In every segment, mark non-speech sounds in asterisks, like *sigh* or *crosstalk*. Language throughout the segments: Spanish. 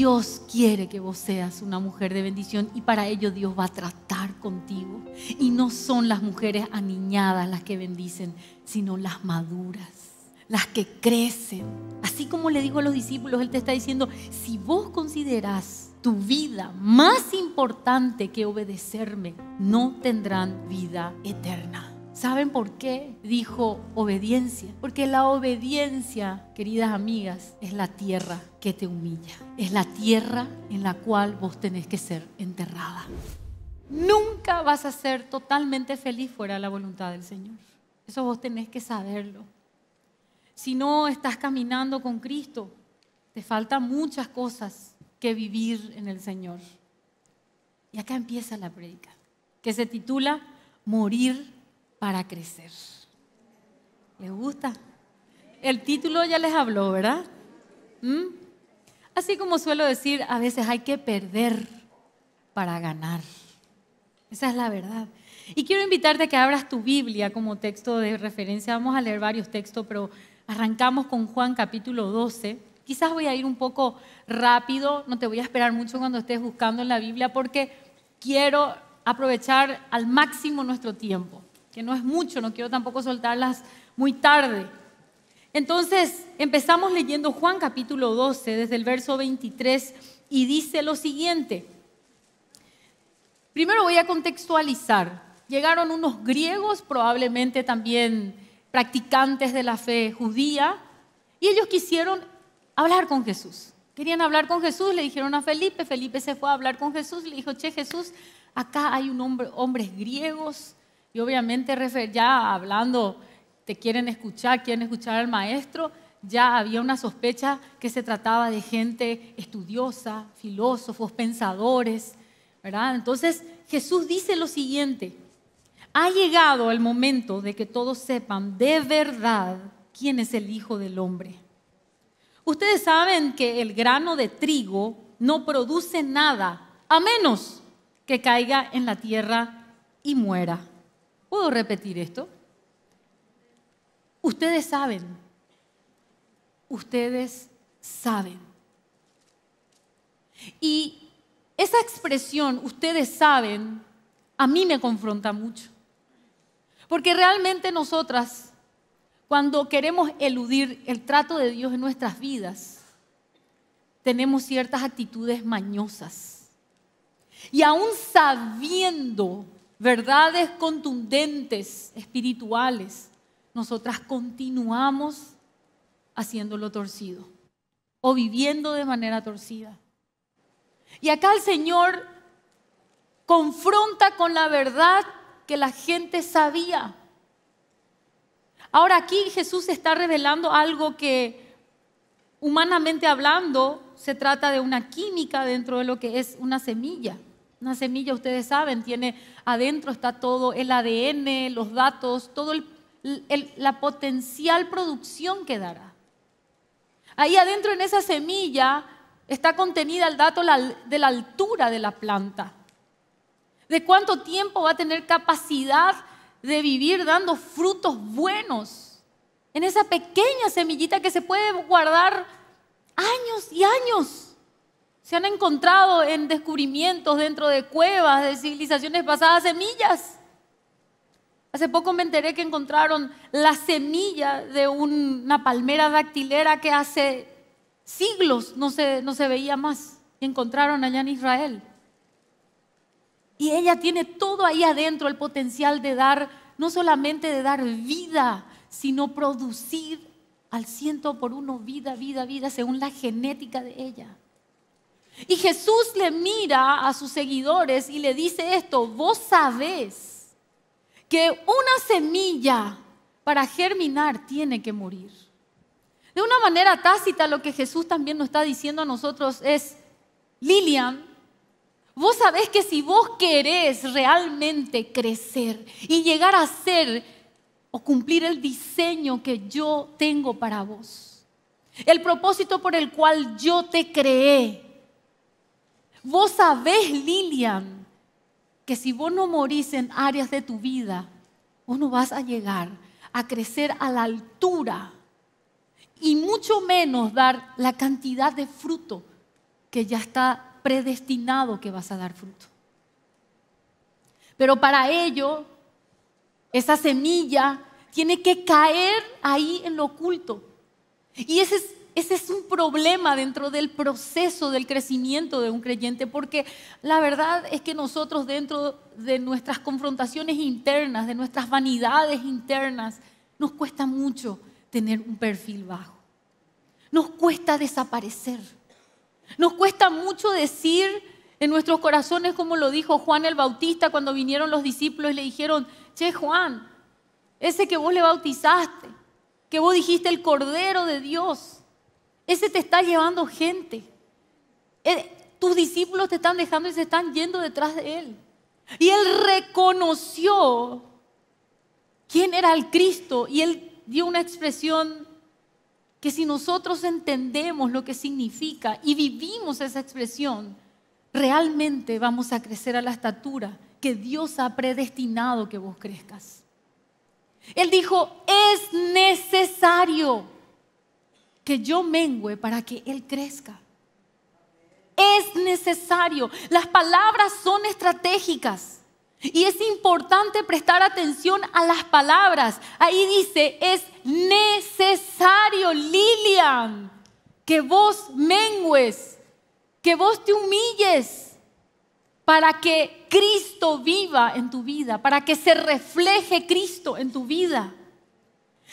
Dios quiere que vos seas una mujer de bendición y para ello Dios va a tratar contigo. Y no son las mujeres aniñadas las que bendicen, sino las maduras, las que crecen. Así como le digo a los discípulos, Él te está diciendo, si vos considerás tu vida más importante que obedecerme, no tendrán vida eterna. ¿Saben por qué dijo obediencia? Porque la obediencia, queridas amigas, es la tierra que te humilla. Es la tierra en la cual vos tenés que ser enterrada. Nunca vas a ser totalmente feliz fuera de la voluntad del Señor. Eso vos tenés que saberlo. Si no estás caminando con Cristo, te faltan muchas cosas que vivir en el Señor. Y acá empieza la predica, que se titula Morir para crecer. ¿Les gusta? El título ya les habló, ¿verdad? ¿Mm? Así como suelo decir, a veces hay que perder para ganar. Esa es la verdad. Y quiero invitarte a que abras tu Biblia como texto de referencia. Vamos a leer varios textos, pero arrancamos con Juan capítulo 12. Quizás voy a ir un poco rápido, no te voy a esperar mucho cuando estés buscando en la Biblia porque quiero aprovechar al máximo nuestro tiempo que no es mucho, no quiero tampoco soltarlas muy tarde. Entonces, empezamos leyendo Juan capítulo 12, desde el verso 23, y dice lo siguiente. Primero voy a contextualizar. Llegaron unos griegos, probablemente también practicantes de la fe judía, y ellos quisieron hablar con Jesús. Querían hablar con Jesús, le dijeron a Felipe, Felipe se fue a hablar con Jesús, le dijo, che Jesús, acá hay un hombre, hombres griegos y obviamente ya hablando, te quieren escuchar, quieren escuchar al maestro, ya había una sospecha que se trataba de gente estudiosa, filósofos, pensadores, ¿verdad? Entonces Jesús dice lo siguiente, ha llegado el momento de que todos sepan de verdad quién es el Hijo del Hombre. Ustedes saben que el grano de trigo no produce nada, a menos que caiga en la tierra y muera. ¿Puedo repetir esto? Ustedes saben, ustedes saben. Y esa expresión, ustedes saben, a mí me confronta mucho. Porque realmente nosotras, cuando queremos eludir el trato de Dios en nuestras vidas, tenemos ciertas actitudes mañosas. Y aún sabiendo verdades contundentes, espirituales, nosotras continuamos haciéndolo torcido o viviendo de manera torcida. Y acá el Señor confronta con la verdad que la gente sabía. Ahora aquí Jesús está revelando algo que humanamente hablando se trata de una química dentro de lo que es una semilla. Una semilla, ustedes saben, tiene adentro está todo el ADN, los datos, todo la potencial producción que dará. Ahí adentro en esa semilla está contenida el dato de la altura de la planta, de cuánto tiempo va a tener capacidad de vivir dando frutos buenos en esa pequeña semillita que se puede guardar años y años. Se han encontrado en descubrimientos dentro de cuevas de civilizaciones pasadas semillas. Hace poco me enteré que encontraron la semilla de una palmera dactilera que hace siglos no se, no se veía más. Y encontraron allá en Israel. Y ella tiene todo ahí adentro el potencial de dar, no solamente de dar vida, sino producir al ciento por uno vida, vida, vida, según la genética de ella. Y Jesús le mira a sus seguidores y le dice esto, vos sabés que una semilla para germinar tiene que morir. De una manera tácita lo que Jesús también nos está diciendo a nosotros es, Lilian, vos sabés que si vos querés realmente crecer y llegar a ser o cumplir el diseño que yo tengo para vos, el propósito por el cual yo te creé, Vos sabés, Lilian, que si vos no morís en áreas de tu vida, vos no vas a llegar a crecer a la altura y mucho menos dar la cantidad de fruto que ya está predestinado que vas a dar fruto. Pero para ello, esa semilla tiene que caer ahí en lo oculto. Y ese es ese es un problema dentro del proceso del crecimiento de un creyente, porque la verdad es que nosotros dentro de nuestras confrontaciones internas, de nuestras vanidades internas, nos cuesta mucho tener un perfil bajo. Nos cuesta desaparecer. Nos cuesta mucho decir en nuestros corazones, como lo dijo Juan el Bautista cuando vinieron los discípulos y le dijeron, che Juan, ese que vos le bautizaste, que vos dijiste el Cordero de Dios, ese te está llevando gente. Eh, tus discípulos te están dejando y se están yendo detrás de él. Y él reconoció quién era el Cristo y él dio una expresión que si nosotros entendemos lo que significa y vivimos esa expresión, realmente vamos a crecer a la estatura que Dios ha predestinado que vos crezcas. Él dijo, es necesario que yo mengüe para que Él crezca. Es necesario. Las palabras son estratégicas. Y es importante prestar atención a las palabras. Ahí dice, es necesario, Lilian, que vos mengües, que vos te humilles para que Cristo viva en tu vida, para que se refleje Cristo en tu vida.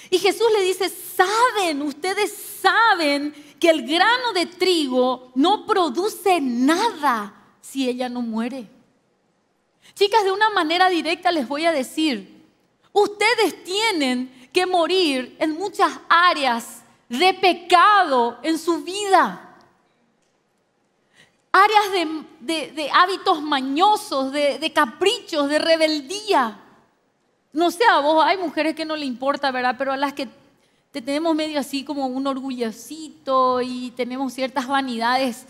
Y Jesús le dice, saben, ustedes saben que el grano de trigo no produce nada si ella no muere. Chicas, de una manera directa les voy a decir, ustedes tienen que morir en muchas áreas de pecado en su vida. Áreas de, hábitos mañosos, de caprichos, de rebeldía. No sé a vos, hay mujeres que no le importa, ¿verdad? Pero a las que te tenemos medio así como un orgullosito y tenemos ciertas vanidades,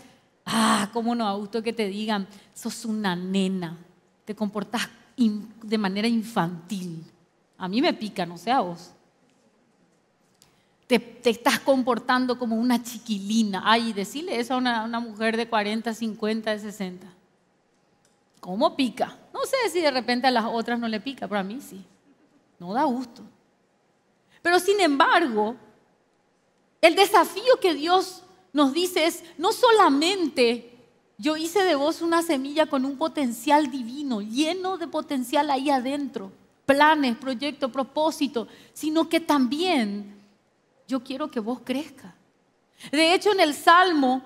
ah, cómo no, a gusto que te digan, sos una nena, te comportás de manera infantil. A mí me pica, no sé a vos. Te, estás comportando como una chiquilina. Ay, decirle eso a una, una mujer de 40, 50, de 60. ¿Cómo pica? No sé si de repente a las otras no le pica, pero a mí sí. No da gusto. Pero sin embargo, el desafío que Dios nos dice es, no solamente yo hice de vos una semilla con un potencial divino, lleno de potencial ahí adentro, planes, proyectos, propósitos, sino que también yo quiero que vos crezca. De hecho, en el Salmo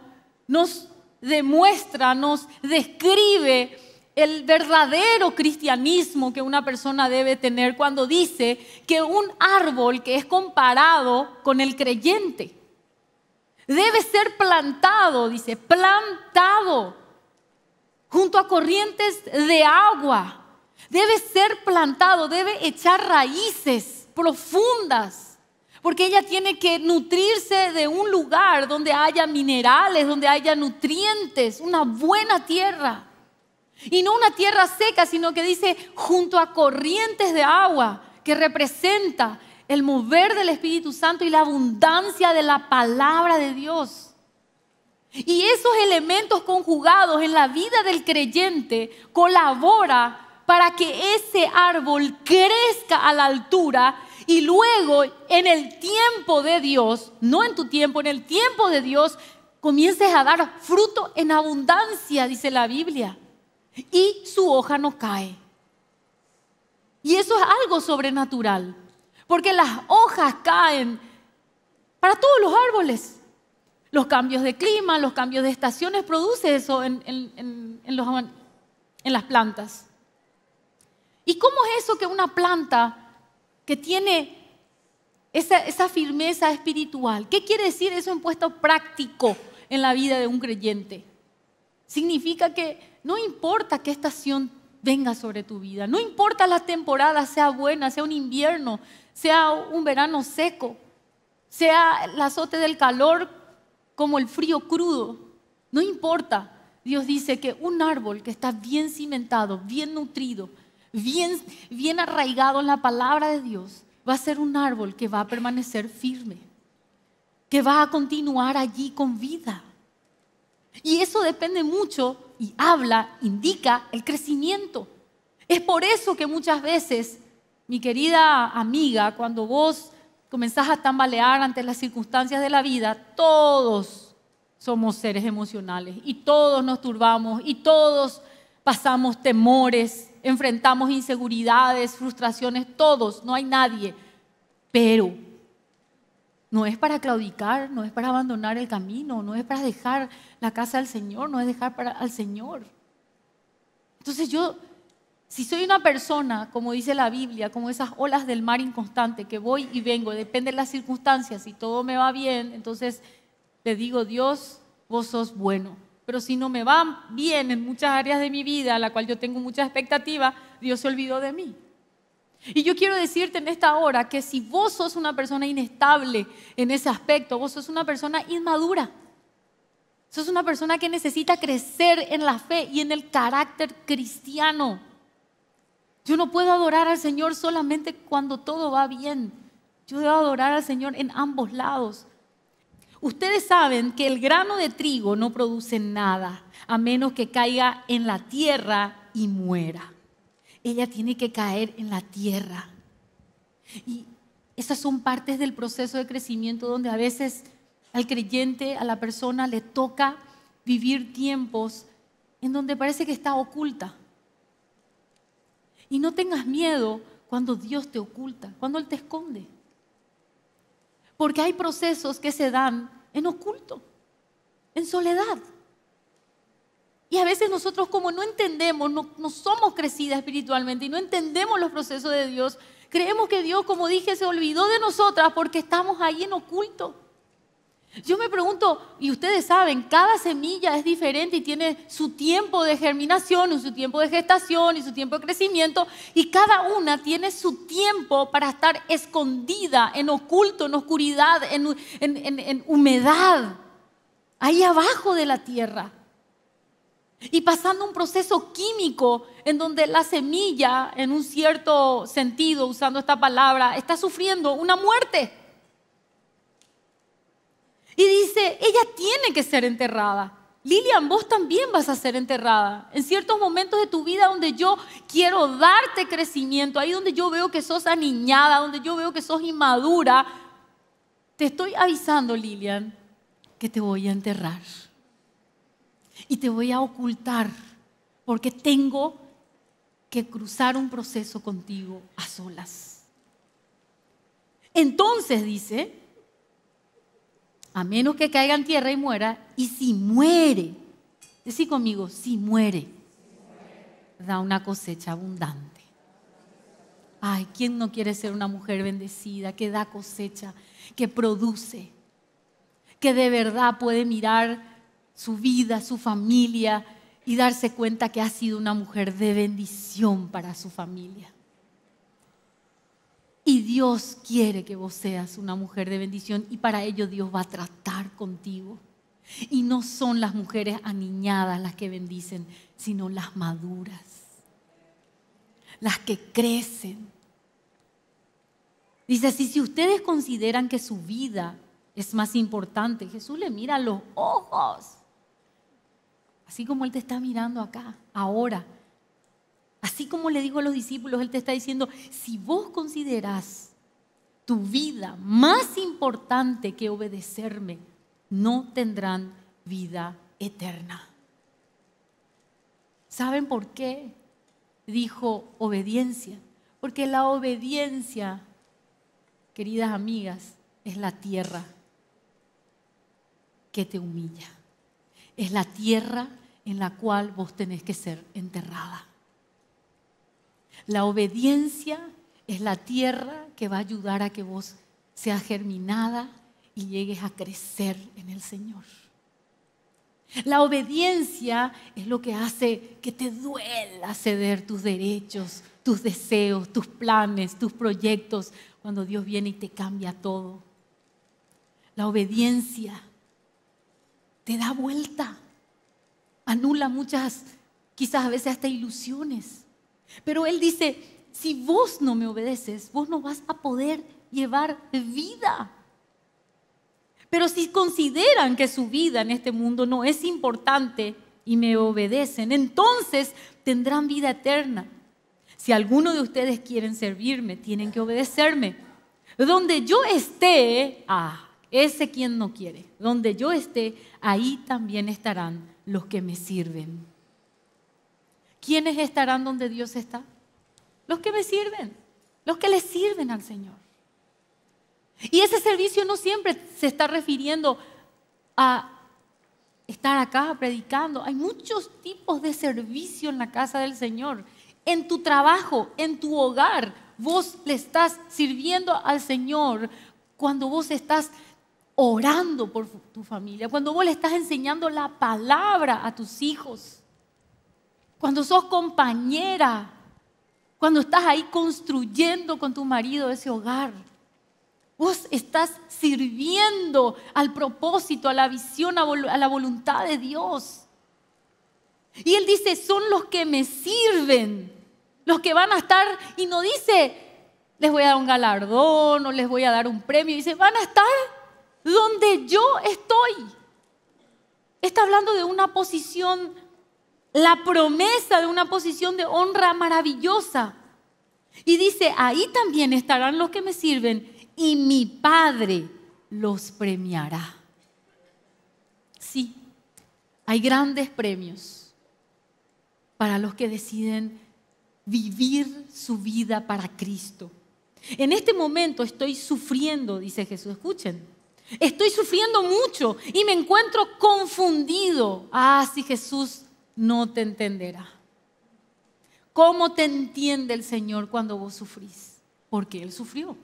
nos demuestra, nos describe el verdadero cristianismo que una persona debe tener cuando dice que un árbol que es comparado con el creyente debe ser plantado, dice, plantado junto a corrientes de agua, debe ser plantado, debe echar raíces profundas, porque ella tiene que nutrirse de un lugar donde haya minerales, donde haya nutrientes, una buena tierra. Y no una tierra seca, sino que dice junto a corrientes de agua, que representa el mover del Espíritu Santo y la abundancia de la palabra de Dios. Y esos elementos conjugados en la vida del creyente colabora para que ese árbol crezca a la altura y luego en el tiempo de Dios, no en tu tiempo, en el tiempo de Dios, comiences a dar fruto en abundancia, dice la Biblia y su hoja no cae. Y eso es algo sobrenatural, porque las hojas caen para todos los árboles. Los cambios de clima, los cambios de estaciones produce eso en, las plantas. ¿Y cómo es eso que una planta que tiene esa, esa, firmeza espiritual. ¿Qué quiere decir eso en puesto práctico en la vida de un creyente? Significa que no importa qué estación venga sobre tu vida, no importa la temporada, sea buena, sea un invierno, sea un verano seco, sea el azote del calor como el frío crudo, no importa. Dios dice que un árbol que está bien cimentado, bien nutrido, bien, bien arraigado en la palabra de Dios, va a ser un árbol que va a permanecer firme, que va a continuar allí con vida. Y eso depende mucho y habla, indica el crecimiento. Es por eso que muchas veces, mi querida amiga, cuando vos comenzás a tambalear ante las circunstancias de la vida, todos somos seres emocionales y todos nos turbamos y todos pasamos temores, enfrentamos inseguridades, frustraciones, todos, no hay nadie. Pero no es para claudicar, no es para abandonar el camino, no es para dejar la casa al Señor, no es dejar para, al Señor. Entonces yo, si soy una persona, como dice la Biblia, como esas olas del mar inconstante, que voy y vengo, depende de las circunstancias, si todo me va bien, entonces le digo, Dios, vos sos bueno. Pero si no me va bien en muchas áreas de mi vida, a la cual yo tengo mucha expectativa, Dios se olvidó de mí. Y yo quiero decirte en esta hora que si vos sos una persona inestable en ese aspecto, vos sos una persona inmadura. Sos una persona que necesita crecer en la fe y en el carácter cristiano. Yo no puedo adorar al Señor solamente cuando todo va bien. Yo debo adorar al Señor en ambos lados. Ustedes saben que el grano de trigo no produce nada a menos que caiga en la tierra y muera ella tiene que caer en la tierra. Y esas son partes del proceso de crecimiento donde a veces al creyente, a la persona, le toca vivir tiempos en donde parece que está oculta. Y no tengas miedo cuando Dios te oculta, cuando Él te esconde. Porque hay procesos que se dan en oculto, en soledad. Y a veces nosotros como no entendemos, no, somos crecidas espiritualmente y no entendemos los procesos de Dios, creemos que Dios, como dije, se olvidó de nosotras porque estamos ahí en oculto. Yo me pregunto, y ustedes saben, cada semilla es diferente y tiene su tiempo de germinación, su tiempo de gestación, y su tiempo de crecimiento, y cada una tiene su tiempo para estar escondida, en oculto, en oscuridad, en humedad, ahí abajo de la tierra y pasando un proceso químico en donde la semilla, en un cierto sentido, usando esta palabra, está sufriendo una muerte. Y dice, ella tiene que ser enterrada. Lilian, vos también vas a ser enterrada. En ciertos momentos de tu vida donde yo quiero darte crecimiento, ahí donde yo veo que sos aniñada, donde yo veo que sos inmadura, te estoy avisando, Lilian, que te voy a enterrar y te voy a ocultar porque tengo que cruzar un proceso contigo a solas. Entonces dice, a menos que caiga en tierra y muera, y si muere, decí conmigo, si muere, da una cosecha abundante. Ay, ¿quién no quiere ser una mujer bendecida, que da cosecha, que produce, que de verdad puede mirar su vida, su familia y darse cuenta que ha sido una mujer de bendición para su familia. Y Dios quiere que vos seas una mujer de bendición y para ello Dios va a tratar contigo. Y no son las mujeres aniñadas las que bendicen, sino las maduras, las que crecen. Dice así, si ustedes consideran que su vida es más importante, Jesús le mira a los ojos así como Él te está mirando acá, ahora. Así como le digo a los discípulos, Él te está diciendo, si vos considerás tu vida más importante que obedecerme, no tendrán vida eterna. ¿Saben por qué? Dijo obediencia. Porque la obediencia, queridas amigas, es la tierra que te humilla. Es la tierra en la cual vos tenés que ser enterrada. La obediencia es la tierra que va a ayudar a que vos seas germinada y llegues a crecer en el Señor. La obediencia es lo que hace que te duela ceder tus derechos, tus deseos, tus planes, tus proyectos, cuando Dios viene y te cambia todo. La obediencia te da vuelta anula muchas, quizás a veces hasta ilusiones. Pero Él dice, si vos no me obedeces, vos no vas a poder llevar vida. Pero si consideran que su vida en este mundo no es importante y me obedecen, entonces tendrán vida eterna. Si alguno de ustedes quieren servirme, tienen que obedecerme. Donde yo esté, ah, ese quien no quiere, donde yo esté, ahí también estarán los que me sirven. ¿Quiénes estarán donde Dios está? Los que me sirven, los que le sirven al Señor. Y ese servicio no siempre se está refiriendo a estar acá predicando. Hay muchos tipos de servicio en la casa del Señor. En tu trabajo, en tu hogar, vos le estás sirviendo al Señor cuando vos estás orando por tu familia, cuando vos le estás enseñando la palabra a tus hijos, cuando sos compañera, cuando estás ahí construyendo con tu marido ese hogar. Vos estás sirviendo al propósito, a la visión, a la voluntad de Dios. Y Él dice, son los que me sirven, los que van a estar, y no dice, les voy a dar un galardón o les voy a dar un premio, dice, van a estar donde yo estoy. Está hablando de una posición, la promesa de una posición de honra maravillosa. Y dice, ahí también estarán los que me sirven y mi Padre los premiará. Sí, hay grandes premios para los que deciden vivir su vida para Cristo. En este momento estoy sufriendo, dice Jesús, escuchen, Estoy sufriendo mucho y me encuentro confundido. Ah, si Jesús no te entenderá. ¿Cómo te entiende el Señor cuando vos sufrís? Porque Él sufrió.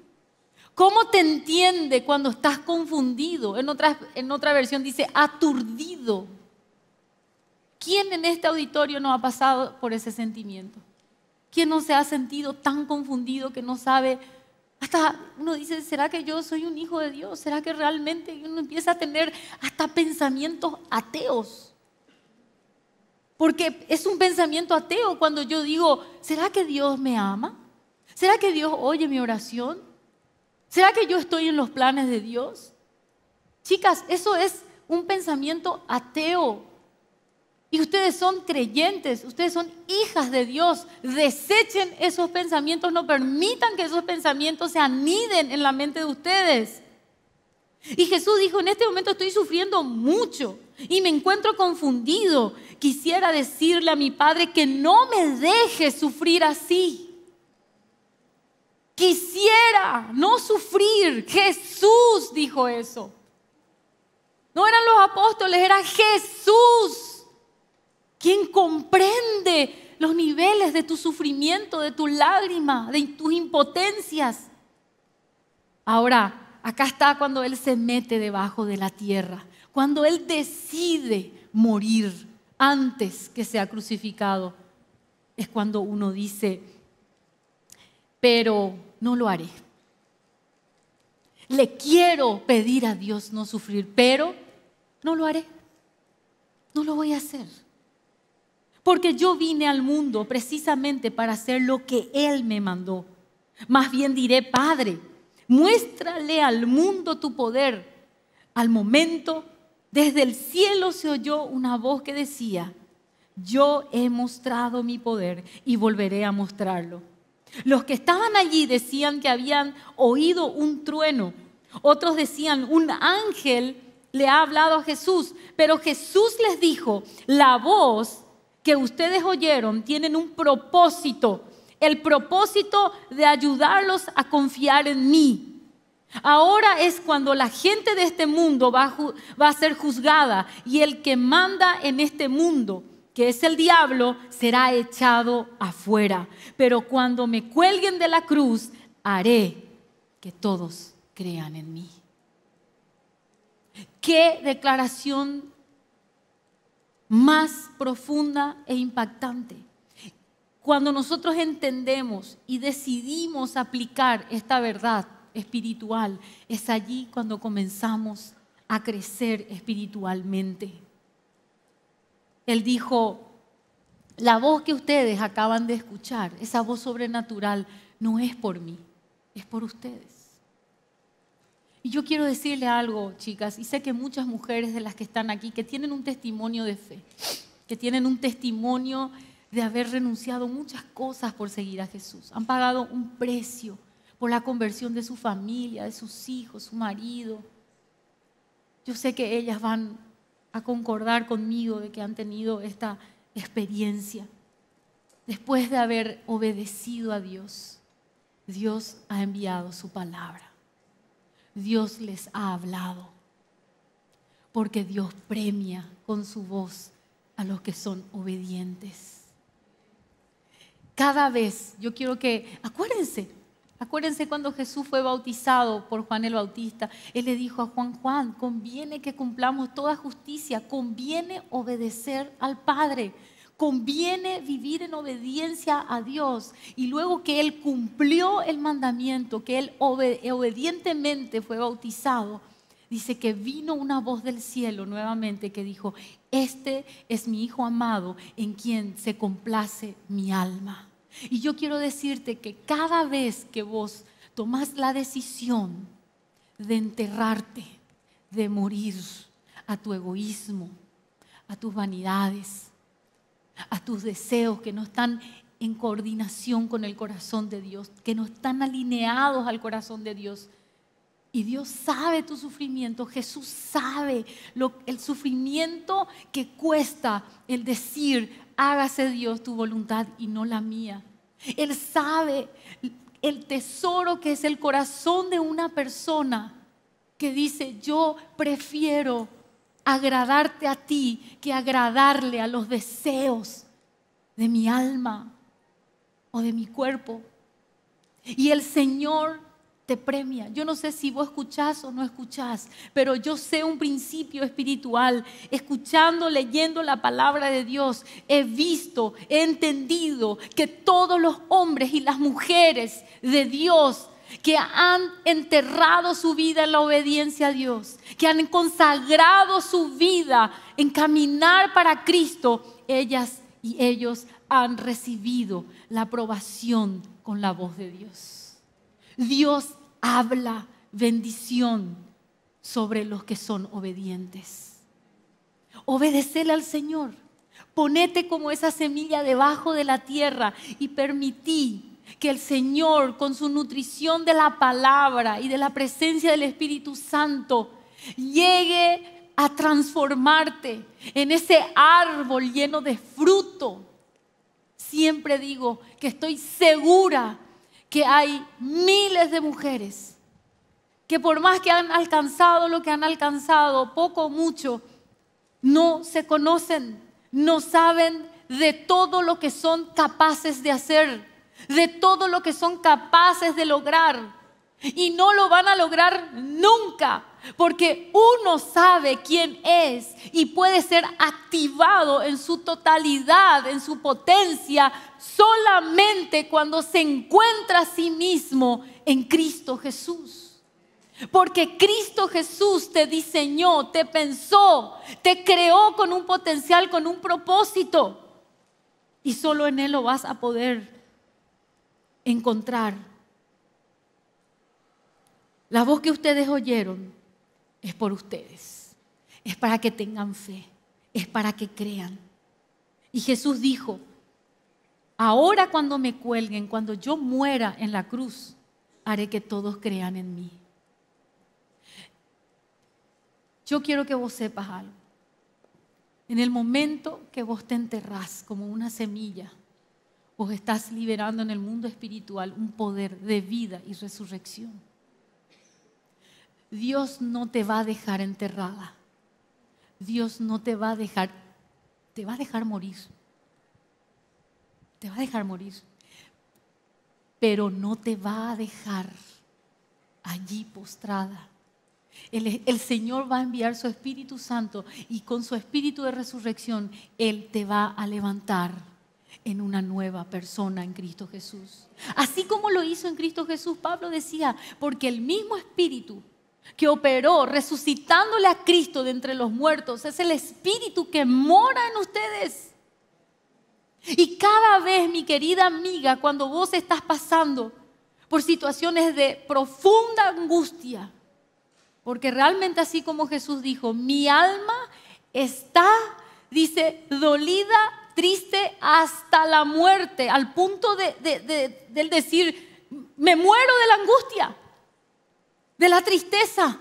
¿Cómo te entiende cuando estás confundido? En otra, en otra versión dice aturdido. ¿Quién en este auditorio no ha pasado por ese sentimiento? ¿Quién no se ha sentido tan confundido que no sabe hasta uno dice, ¿será que yo soy un hijo de Dios? ¿Será que realmente uno empieza a tener hasta pensamientos ateos? Porque es un pensamiento ateo cuando yo digo, ¿será que Dios me ama? ¿Será que Dios oye mi oración? ¿Será que yo estoy en los planes de Dios? Chicas, eso es un pensamiento ateo y ustedes son creyentes, ustedes son hijas de Dios. Desechen esos pensamientos, no permitan que esos pensamientos se aniden en la mente de ustedes. Y Jesús dijo, en este momento estoy sufriendo mucho y me encuentro confundido. Quisiera decirle a mi Padre que no me deje sufrir así. Quisiera no sufrir. Jesús dijo eso. No eran los apóstoles, era Jesús. ¿Quién comprende los niveles de tu sufrimiento, de tu lágrima, de tus impotencias. Ahora, acá está cuando Él se mete debajo de la tierra, cuando Él decide morir antes que sea crucificado, es cuando uno dice, pero no lo haré. Le quiero pedir a Dios no sufrir, pero no lo haré. No lo voy a hacer. Porque yo vine al mundo precisamente para hacer lo que Él me mandó. Más bien diré, Padre, muéstrale al mundo tu poder. Al momento, desde el cielo se oyó una voz que decía, yo he mostrado mi poder y volveré a mostrarlo. Los que estaban allí decían que habían oído un trueno. Otros decían, un ángel le ha hablado a Jesús. Pero Jesús les dijo, la voz que ustedes oyeron tienen un propósito, el propósito de ayudarlos a confiar en mí. Ahora es cuando la gente de este mundo va a, ser juzgada y el que manda en este mundo, que es el diablo, será echado afuera. Pero cuando me cuelguen de la cruz, haré que todos crean en mí. Qué declaración más profunda e impactante. Cuando nosotros entendemos y decidimos aplicar esta verdad espiritual, es allí cuando comenzamos a crecer espiritualmente. Él dijo, la voz que ustedes acaban de escuchar, esa voz sobrenatural, no es por mí, es por ustedes. Y yo quiero decirle algo, chicas, y sé que muchas mujeres de las que están aquí, que tienen un testimonio de fe, que tienen un testimonio de haber renunciado muchas cosas por seguir a Jesús, han pagado un precio por la conversión de su familia, de sus hijos, su marido. Yo sé que ellas van a concordar conmigo de que han tenido esta experiencia. Después de haber obedecido a Dios, Dios ha enviado su palabra. Dios les ha hablado, porque Dios premia con su voz a los que son obedientes. Cada vez, yo quiero que, acuérdense, acuérdense cuando Jesús fue bautizado por Juan el Bautista, él le dijo a Juan, Juan, conviene que cumplamos toda justicia, conviene obedecer al Padre conviene vivir en obediencia a Dios. Y luego que Él cumplió el mandamiento, que Él obedientemente fue bautizado, dice que vino una voz del cielo nuevamente que dijo, este es mi Hijo amado en quien se complace mi alma. Y yo quiero decirte que cada vez que vos tomás la decisión de enterrarte, de morir a tu egoísmo, a tus vanidades, a tus deseos que no están en coordinación con el corazón de Dios, que no están alineados al corazón de Dios. Y Dios sabe tu sufrimiento, Jesús sabe el sufrimiento que cuesta el decir, hágase Dios tu voluntad y no la mía. Él sabe el tesoro que es el corazón de una persona que dice, yo prefiero agradarte a ti que agradarle a los deseos de mi alma o de mi cuerpo. Y el Señor te premia. Yo no sé si vos escuchás o no escuchás, pero yo sé un principio espiritual. Escuchando, leyendo la palabra de Dios, he visto, he entendido que todos los hombres y las mujeres de Dios que han enterrado su vida en la obediencia a Dios, que han consagrado su vida en caminar para Cristo, ellas y ellos han recibido la aprobación con la voz de Dios. Dios habla bendición sobre los que son obedientes. Obedecele al Señor. Ponete como esa semilla debajo de la tierra y permití que el Señor, con su nutrición de la palabra y de la presencia del Espíritu Santo, llegue a transformarte en ese árbol lleno de fruto. Siempre digo que estoy segura que hay miles de mujeres que por más que han alcanzado lo que han alcanzado, poco o mucho, no se conocen, no saben de todo lo que son capaces de hacer de todo lo que son capaces de lograr. Y no lo van a lograr nunca, porque uno sabe quién es y puede ser activado en su totalidad, en su potencia, solamente cuando se encuentra a sí mismo en Cristo Jesús. Porque Cristo Jesús te diseñó, te pensó, te creó con un potencial, con un propósito. Y solo en Él lo vas a poder encontrar. La voz que ustedes oyeron es por ustedes, es para que tengan fe, es para que crean. Y Jesús dijo, ahora cuando me cuelguen, cuando yo muera en la cruz, haré que todos crean en mí. Yo quiero que vos sepas algo. En el momento que vos te enterrás como una semilla, Vos estás liberando en el mundo espiritual un poder de vida y resurrección. Dios no te va a dejar enterrada. Dios no te va a dejar, te va a dejar morir. Te va a dejar morir. Pero no te va a dejar allí postrada. El, el, Señor va a enviar su Espíritu Santo y con su Espíritu de resurrección Él te va a levantar en una nueva persona en Cristo Jesús. Así como lo hizo en Cristo Jesús, Pablo decía, porque el mismo Espíritu que operó resucitándole a Cristo de entre los muertos es el Espíritu que mora en ustedes. Y cada vez, mi querida amiga, cuando vos estás pasando por situaciones de profunda angustia, porque realmente así como Jesús dijo, mi alma está, dice, dolida triste hasta la muerte, al punto de, decir, me muero de la angustia, de la tristeza.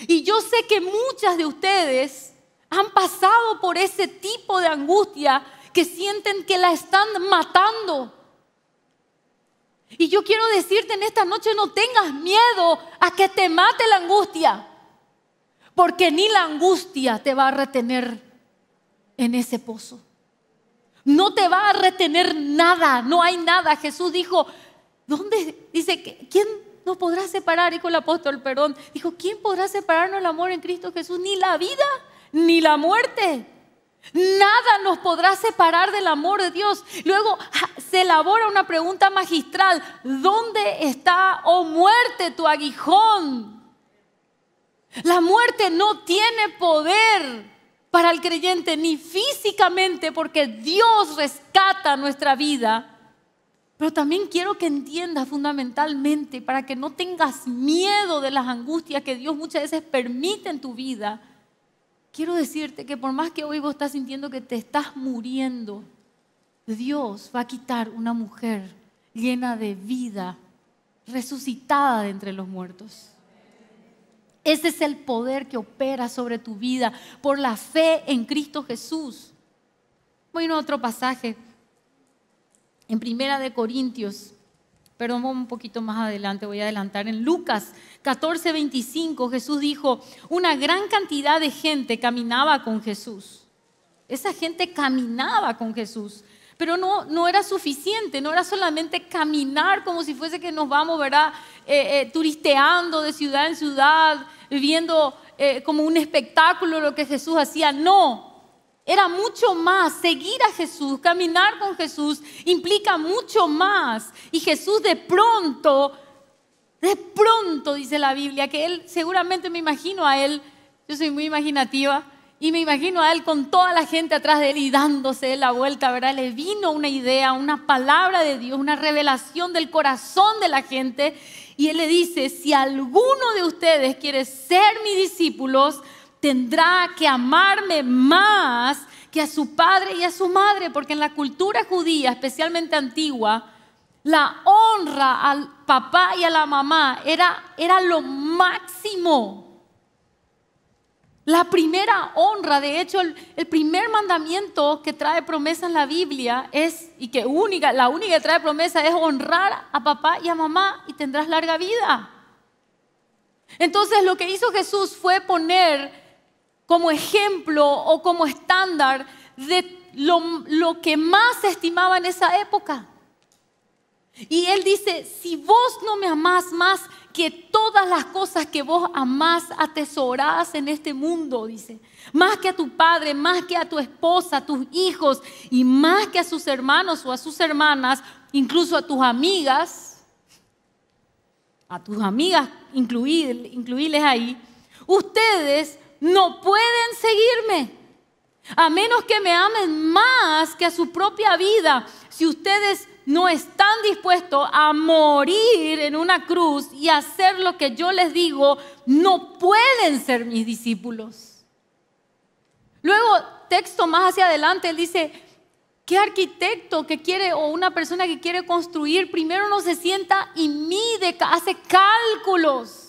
Y yo sé que muchas de ustedes han pasado por ese tipo de angustia que sienten que la están matando. Y yo quiero decirte en esta noche, no tengas miedo a que te mate la angustia, porque ni la angustia te va a retener en ese pozo. No te va a retener nada, no hay nada. Jesús dijo, ¿dónde? Dice, ¿quién nos podrá separar? Dijo el apóstol, perdón. Dijo, ¿quién podrá separarnos el amor en Cristo Jesús? Ni la vida, ni la muerte. Nada nos podrá separar del amor de Dios. Luego ah, se elabora una pregunta magistral. ¿Dónde está, o oh muerte, tu aguijón? La muerte no tiene poder para el creyente, ni físicamente, porque Dios rescata nuestra vida. Pero también quiero que entiendas fundamentalmente, para que no tengas miedo de las angustias que Dios muchas veces permite en tu vida, quiero decirte que por más que hoy vos estás sintiendo que te estás muriendo, Dios va a quitar una mujer llena de vida, resucitada de entre los muertos. Ese es el poder que opera sobre tu vida por la fe en Cristo Jesús. Voy a otro pasaje. En Primera de Corintios, perdón, un poquito más adelante, voy a adelantar. En Lucas 14, 25, Jesús dijo, una gran cantidad de gente caminaba con Jesús. Esa gente caminaba con Jesús pero no, no era suficiente, no era solamente caminar como si fuese que nos vamos, ¿verdad? Eh, eh, turisteando de ciudad en ciudad, viendo eh, como un espectáculo lo que Jesús hacía, no. Era mucho más, seguir a Jesús, caminar con Jesús implica mucho más. Y Jesús de pronto, de pronto dice la Biblia, que él seguramente me imagino a él, yo soy muy imaginativa, y me imagino a él con toda la gente atrás de él y dándose la vuelta, ¿verdad? Le vino una idea, una palabra de Dios, una revelación del corazón de la gente. Y él le dice, si alguno de ustedes quiere ser mis discípulos, tendrá que amarme más que a su padre y a su madre, porque en la cultura judía, especialmente antigua, la honra al papá y a la mamá era, era lo máximo. La primera honra, de hecho, el, primer mandamiento que trae promesa en la Biblia es, y que única, la única que trae promesa es honrar a papá y a mamá y tendrás larga vida. Entonces lo que hizo Jesús fue poner como ejemplo o como estándar de lo, lo que más se estimaba en esa época. Y él dice, si vos no me amás más que todas las cosas que vos amás atesorás en este mundo, dice, más que a tu padre, más que a tu esposa, a tus hijos y más que a sus hermanos o a sus hermanas, incluso a tus amigas, a tus amigas incluir, incluirles ahí, ustedes no pueden seguirme. A menos que me amen más que a su propia vida, si ustedes no están dispuestos a morir en una cruz y hacer lo que yo les digo, no pueden ser mis discípulos. Luego, texto más hacia adelante, él dice, ¿qué arquitecto que quiere o una persona que quiere construir primero no se sienta y mide, hace cálculos?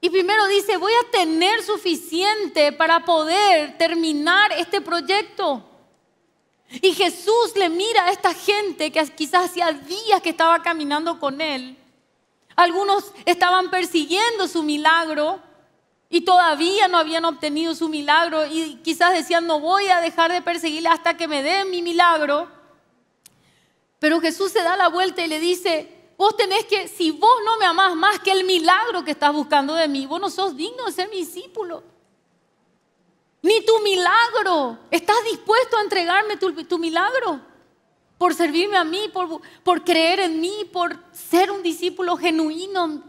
Y primero dice, voy a tener suficiente para poder terminar este proyecto. Y Jesús le mira a esta gente que quizás hacía días que estaba caminando con él. Algunos estaban persiguiendo su milagro y todavía no habían obtenido su milagro y quizás decían, no voy a dejar de perseguirle hasta que me den mi milagro. Pero Jesús se da la vuelta y le dice, vos tenés que, si vos no me amás más que el milagro que estás buscando de mí, vos no sos digno de ser mi discípulo ni tu milagro. ¿Estás dispuesto a entregarme tu, milagro? Por servirme a mí, por, por creer en mí, por ser un discípulo genuino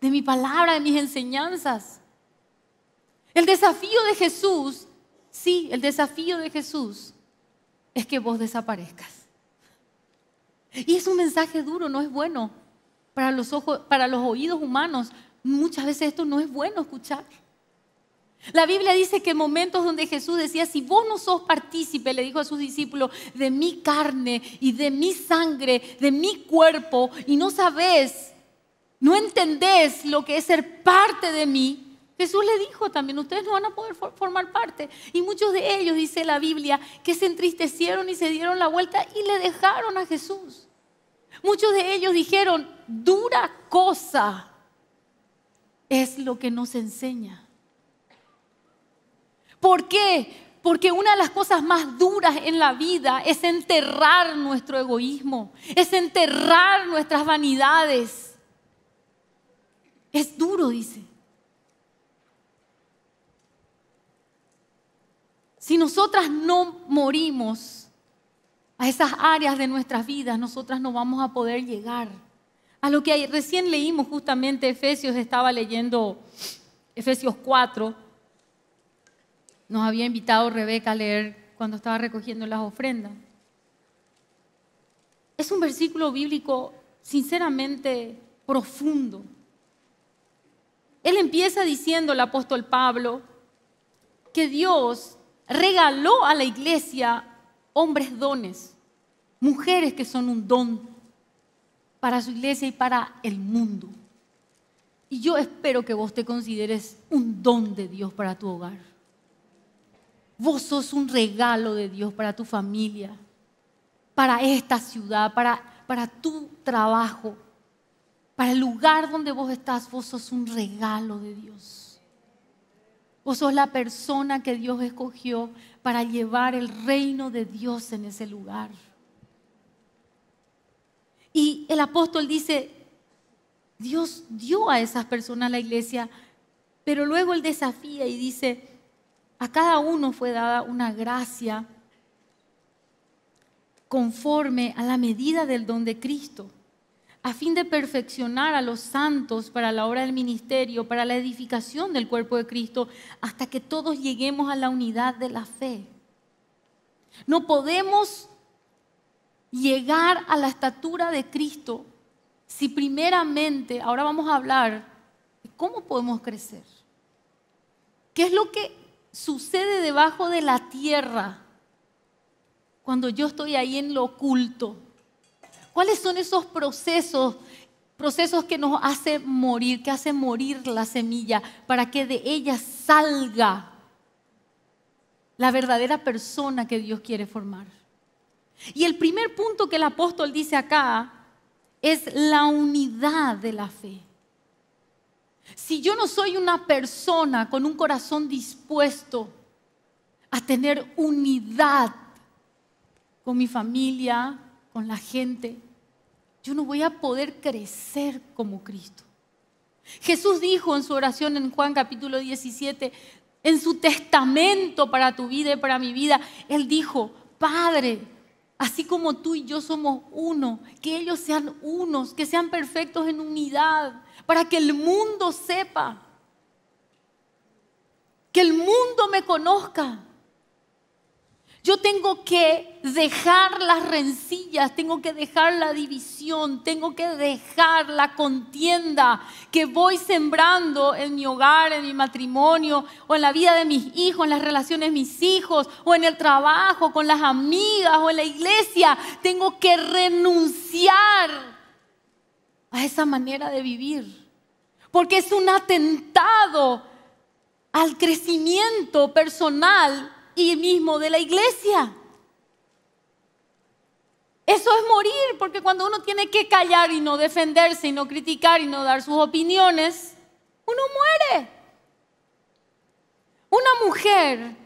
de mi palabra, de mis enseñanzas. El desafío de Jesús, sí, el desafío de Jesús es que vos desaparezcas. Y es un mensaje duro, no es bueno para los ojos, para los oídos humanos. Muchas veces esto no es bueno escuchar. La Biblia dice que en momentos donde Jesús decía, si vos no sos partícipe, le dijo a sus discípulos, de mi carne y de mi sangre, de mi cuerpo, y no sabés, no entendés lo que es ser parte de mí, Jesús le dijo también, ustedes no van a poder formar parte. Y muchos de ellos, dice la Biblia, que se entristecieron y se dieron la vuelta y le dejaron a Jesús. Muchos de ellos dijeron, dura cosa es lo que nos enseña. ¿Por qué? Porque una de las cosas más duras en la vida es enterrar nuestro egoísmo, es enterrar nuestras vanidades. Es duro, dice. Si nosotras no morimos a esas áreas de nuestras vidas, nosotras no vamos a poder llegar a lo que recién leímos justamente Efesios, estaba leyendo Efesios 4 nos había invitado Rebeca a leer cuando estaba recogiendo las ofrendas. Es un versículo bíblico sinceramente profundo. Él empieza diciendo el apóstol Pablo que Dios regaló a la iglesia hombres dones, mujeres que son un don para su iglesia y para el mundo. Y yo espero que vos te consideres un don de Dios para tu hogar. Vos sos un regalo de Dios para tu familia, para esta ciudad, para, para tu trabajo, para el lugar donde vos estás. Vos sos un regalo de Dios. Vos sos la persona que Dios escogió para llevar el reino de Dios en ese lugar. Y el apóstol dice, Dios dio a esas personas la iglesia, pero luego él desafía y dice, a cada uno fue dada una gracia conforme a la medida del don de Cristo, a fin de perfeccionar a los santos para la obra del ministerio, para la edificación del cuerpo de Cristo, hasta que todos lleguemos a la unidad de la fe. No podemos llegar a la estatura de Cristo si primeramente, ahora vamos a hablar cómo podemos crecer. ¿Qué es lo que sucede debajo de la tierra cuando yo estoy ahí en lo oculto? ¿Cuáles son esos procesos, procesos que nos hacen morir, que hacen morir la semilla para que de ella salga la verdadera persona que Dios quiere formar? Y el primer punto que el apóstol dice acá es la unidad de la fe. Si yo no soy una persona con un corazón dispuesto a tener unidad con mi familia, con la gente, yo no voy a poder crecer como Cristo. Jesús dijo en su oración en Juan capítulo 17, en su testamento para tu vida y para mi vida, Él dijo, Padre, así como tú y yo somos uno, que ellos sean unos, que sean perfectos en unidad para que el mundo sepa, que el mundo me conozca. Yo tengo que dejar las rencillas, tengo que dejar la división, tengo que dejar la contienda que voy sembrando en mi hogar, en mi matrimonio, o en la vida de mis hijos, en las relaciones de mis hijos, o en el trabajo, con las amigas, o en la iglesia. Tengo que renunciar a esa manera de vivir. Porque es un atentado al crecimiento personal y mismo de la iglesia. Eso es morir, porque cuando uno tiene que callar y no defenderse y no criticar y no dar sus opiniones, uno muere. Una mujer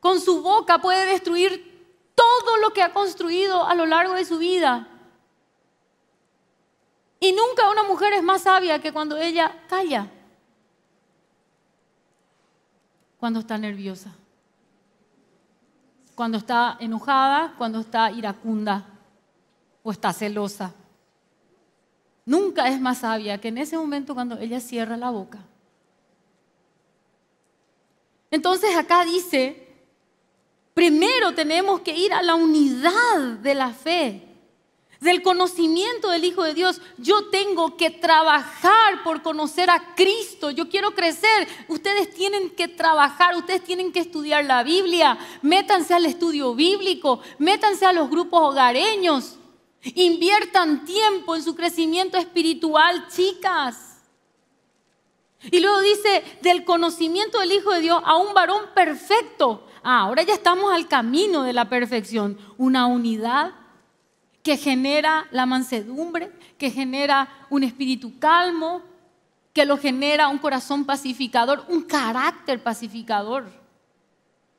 con su boca puede destruir todo lo que ha construido a lo largo de su vida. Y nunca una mujer es más sabia que cuando ella calla, cuando está nerviosa, cuando está enojada, cuando está iracunda o está celosa. Nunca es más sabia que en ese momento cuando ella cierra la boca. Entonces acá dice, primero tenemos que ir a la unidad de la fe del conocimiento del Hijo de Dios. Yo tengo que trabajar por conocer a Cristo. Yo quiero crecer. Ustedes tienen que trabajar, ustedes tienen que estudiar la Biblia. Métanse al estudio bíblico, métanse a los grupos hogareños. Inviertan tiempo en su crecimiento espiritual, chicas. Y luego dice, del conocimiento del Hijo de Dios a un varón perfecto. Ah, ahora ya estamos al camino de la perfección, una unidad que genera la mansedumbre, que genera un espíritu calmo, que lo genera un corazón pacificador, un carácter pacificador.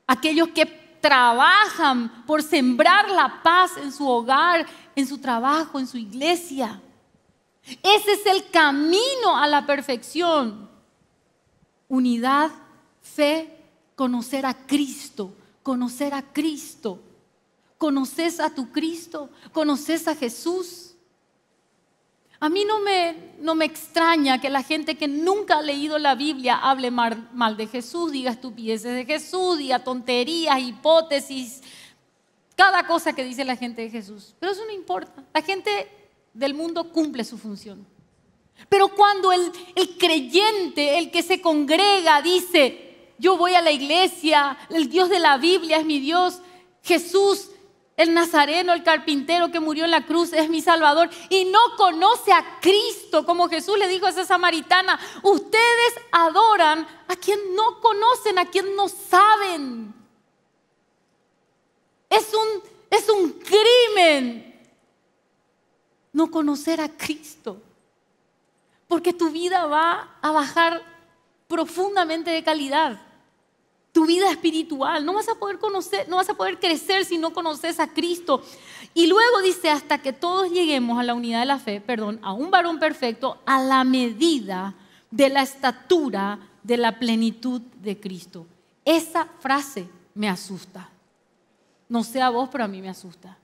Aquellos que trabajan por sembrar la paz en su hogar, en su trabajo, en su iglesia. Ese es el camino a la perfección. Unidad, fe, conocer a Cristo, conocer a Cristo conoces a tu Cristo, conoces a Jesús. A mí no me, no me extraña que la gente que nunca ha leído la Biblia hable mal, de Jesús, diga estupideces de Jesús, diga tonterías, hipótesis, cada cosa que dice la gente de Jesús. Pero eso no importa. La gente del mundo cumple su función. Pero cuando el, el, creyente, el que se congrega, dice, yo voy a la iglesia, el Dios de la Biblia es mi Dios, Jesús el nazareno, el carpintero que murió en la cruz es mi salvador. Y no conoce a Cristo, como Jesús le dijo a esa samaritana. Ustedes adoran a quien no conocen, a quien no saben. Es un, crimen no conocer a Cristo. Porque tu vida va a bajar profundamente de calidad tu vida espiritual. No vas a poder conocer, no vas a poder crecer si no conoces a Cristo. Y luego dice, hasta que todos lleguemos a la unidad de la fe, perdón, a un varón perfecto, a la medida de la estatura de la plenitud de Cristo. Esa frase me asusta. No sé a vos, pero a mí me asusta.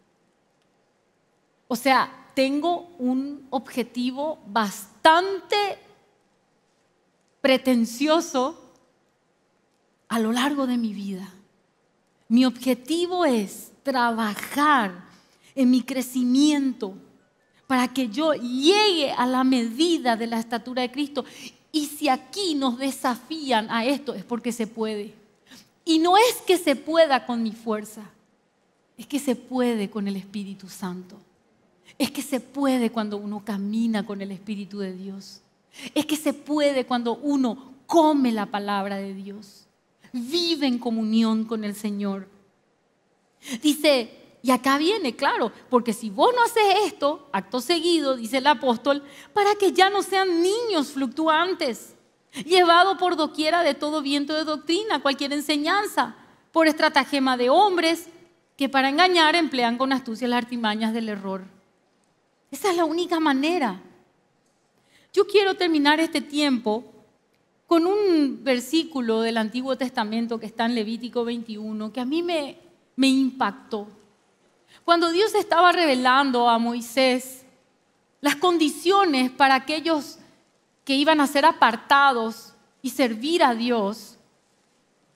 O sea, tengo un objetivo bastante pretencioso a lo largo de mi vida. Mi objetivo es trabajar en mi crecimiento para que yo llegue a la medida de la estatura de Cristo. Y si aquí nos desafían a esto es porque se puede. Y no es que se pueda con mi fuerza, es que se puede con el Espíritu Santo. Es que se puede cuando uno camina con el Espíritu de Dios. Es que se puede cuando uno come la palabra de Dios vive en comunión con el Señor. Dice, y acá viene, claro, porque si vos no haces esto, acto seguido, dice el apóstol, para que ya no sean niños fluctuantes, llevados por doquiera de todo viento de doctrina, cualquier enseñanza, por estratagema de hombres que para engañar emplean con astucia las artimañas del error. Esa es la única manera. Yo quiero terminar este tiempo con un versículo del Antiguo Testamento que está en Levítico 21, que a mí me, impactó. Cuando Dios estaba revelando a Moisés las condiciones para aquellos que iban a ser apartados y servir a Dios,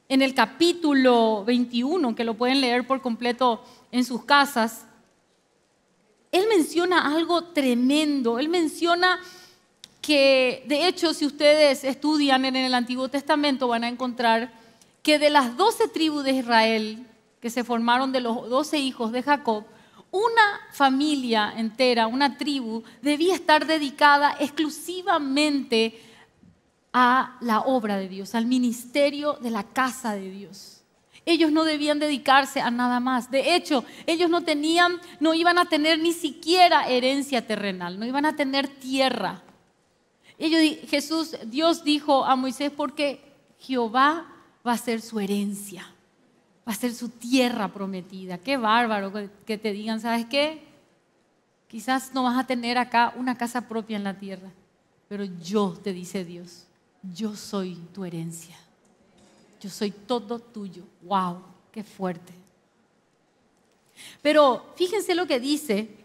en el capítulo 21, que lo pueden leer por completo en sus casas, él menciona algo tremendo, él menciona que de hecho si ustedes estudian en el Antiguo Testamento van a encontrar que de las doce tribus de Israel que se formaron de los doce hijos de Jacob, una familia entera, una tribu, debía estar dedicada exclusivamente a la obra de Dios, al ministerio de la casa de Dios. Ellos no debían dedicarse a nada más. De hecho, ellos no tenían, no iban a tener ni siquiera herencia terrenal, no iban a tener tierra. Jesús, Dios dijo a Moisés, porque Jehová va a ser su herencia, va a ser su tierra prometida. Qué bárbaro que te digan, ¿sabes qué? Quizás no vas a tener acá una casa propia en la tierra, pero yo, te dice Dios, yo soy tu herencia. Yo soy todo tuyo. ¡Wow! ¡Qué fuerte! Pero fíjense lo que dice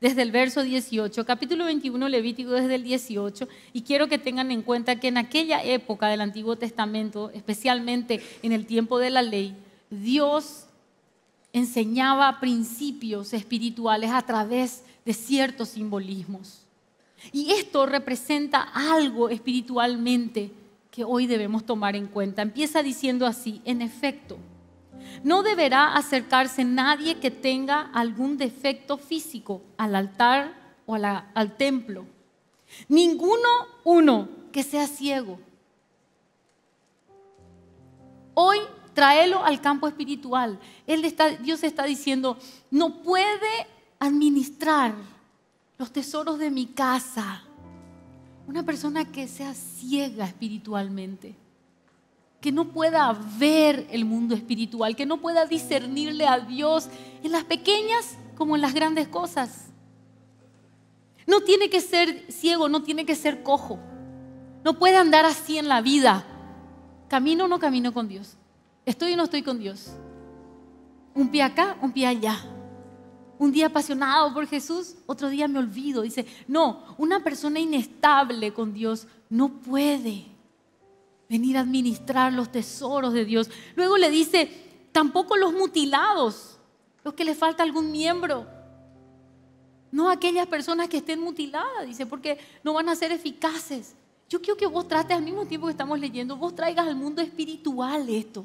desde el verso 18, capítulo 21 Levítico desde el 18, y quiero que tengan en cuenta que en aquella época del Antiguo Testamento, especialmente en el tiempo de la ley, Dios enseñaba principios espirituales a través de ciertos simbolismos. Y esto representa algo espiritualmente que hoy debemos tomar en cuenta. Empieza diciendo así, en efecto, no deberá acercarse nadie que tenga algún defecto físico al altar o al templo. Ninguno uno que sea ciego. Hoy tráelo al campo espiritual. Dios está diciendo, no puede administrar los tesoros de mi casa. Una persona que sea ciega espiritualmente que no pueda ver el mundo espiritual, que no pueda discernirle a Dios en las pequeñas como en las grandes cosas. No tiene que ser ciego, no tiene que ser cojo. No puede andar así en la vida. ¿Camino o no camino con Dios? ¿Estoy o no estoy con Dios? Un pie acá, un pie allá. Un día apasionado por Jesús, otro día me olvido. Dice, no, una persona inestable con Dios no puede venir a administrar los tesoros de Dios. Luego le dice, tampoco los mutilados, los que le falta algún miembro. No aquellas personas que estén mutiladas, dice, porque no van a ser eficaces. Yo quiero que vos trates al mismo tiempo que estamos leyendo, vos traigas al mundo espiritual esto.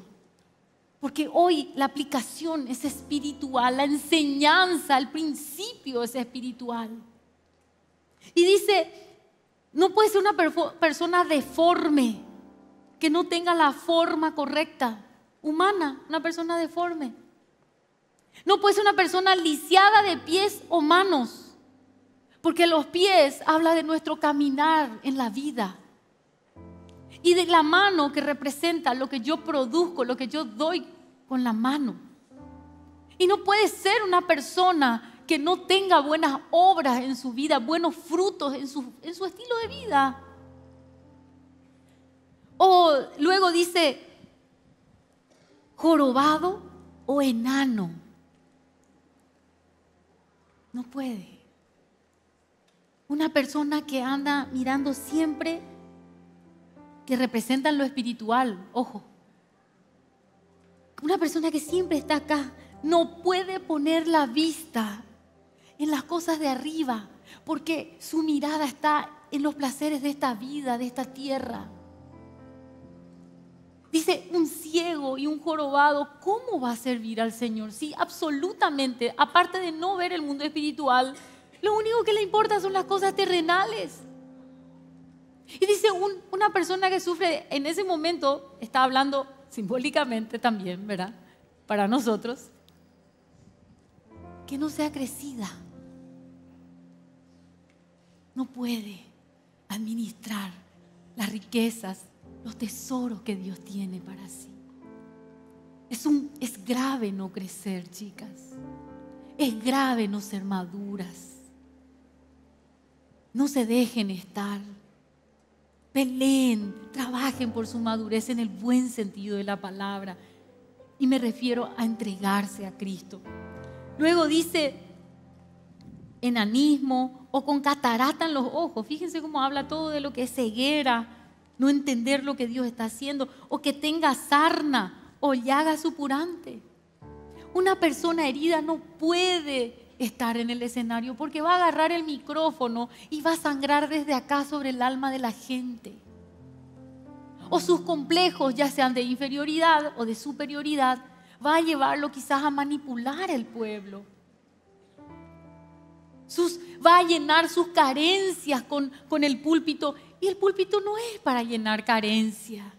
Porque hoy la aplicación es espiritual, la enseñanza, el principio es espiritual. Y dice, no puede ser una persona deforme, que no tenga la forma correcta, humana, una persona deforme. No puede ser una persona lisiada de pies o manos, porque los pies habla de nuestro caminar en la vida. Y de la mano que representa lo que yo produzco, lo que yo doy con la mano. Y no puede ser una persona que no tenga buenas obras en su vida, buenos frutos en su estilo de vida. O luego dice, jorobado o enano. No puede. Una persona que anda mirando siempre que representa lo espiritual, ojo. Una persona que siempre está acá no puede poner la vista en las cosas de arriba, porque su mirada está en los placeres de esta vida, de esta tierra. Dice, un ciego y un jorobado, ¿cómo va a servir al Señor? Sí, absolutamente. Aparte de no ver el mundo espiritual, lo único que le importa son las cosas terrenales. Y dice, una persona que sufre, en ese momento, está hablando simbólicamente también, ¿verdad? Para nosotros, que no sea crecida. No puede administrar las riquezas los tesoros que Dios tiene para sí. Es, un, es grave no crecer, chicas. Es grave no ser maduras. No se dejen estar. Peleen, trabajen por su madurez en el buen sentido de la palabra. Y me refiero a entregarse a Cristo. Luego dice enanismo o con catarata en los ojos. Fíjense cómo habla todo de lo que es ceguera, no entender lo que Dios está haciendo o que tenga sarna o llaga supurante. Una persona herida no puede estar en el escenario porque va a agarrar el micrófono y va a sangrar desde acá sobre el alma de la gente. O sus complejos, ya sean de inferioridad o de superioridad, va a llevarlo quizás a manipular el pueblo. Sus, va a llenar sus carencias con, con el púlpito y el púlpito no es para llenar carencia.